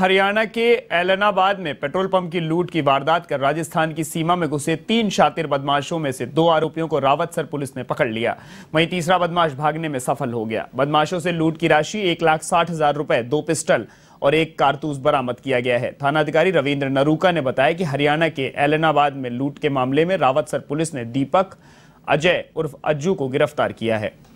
हरियाणा के एलनाबाद में petrol pump की लूट की वारदात कर राजस्थान की सीमा में घुसे तीन शातिर बदमाशों में से दो आरोपियों को रावतसर पुलिस ने पकड़ लिया वहीं तीसरा बदमाश भागने में सफल हो गया बदमाशों से लूट की राशि एक लाख साठ हजार रुपए दो पिस्टल और एक कारतूस बरामद किया गया है थानाधिकारी रविन्द्र नरूका ने बताया कि हरियाणा के एलनाबाद में लूट के मामले में रावतसर पुलिस ने दीपक अजय उर्फ अज्जू को गिरफ्तार किया है